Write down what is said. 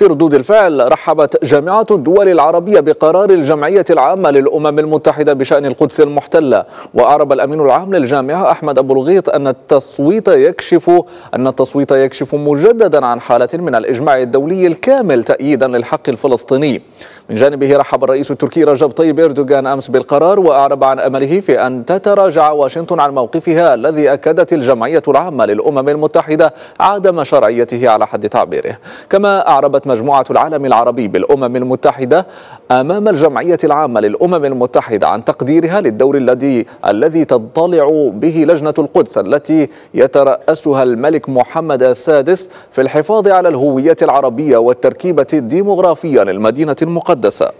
في ردود الفعل رحبت جامعة الدول العربية بقرار الجمعية العامة للأمم المتحدة بشأن القدس المحتلة وأعرب الأمين العام للجامعة أحمد أبو الغيط أن التصويت يكشف أن التصويت يكشف مجددا عن حالة من الإجماع الدولي الكامل تأييدا للحق الفلسطيني من جانبه رحب الرئيس التركي رجب طيب إردوغان أمس بالقرار وأعرب عن أمله في أن تتراجع واشنطن عن موقفها الذي أكدت الجمعية العامة للأمم المتحدة عدم شرعيته على حد تعبيره كما أعربت مجموعة العالم العربي بالأمم المتحدة أمام الجمعية العامة للأمم المتحدة عن تقديرها للدور الذي الذي تضطلع به لجنة القدس التي يترأسها الملك محمد السادس في الحفاظ على الهوية العربية والتركيبة الديمغرافية للمدينة المقدسة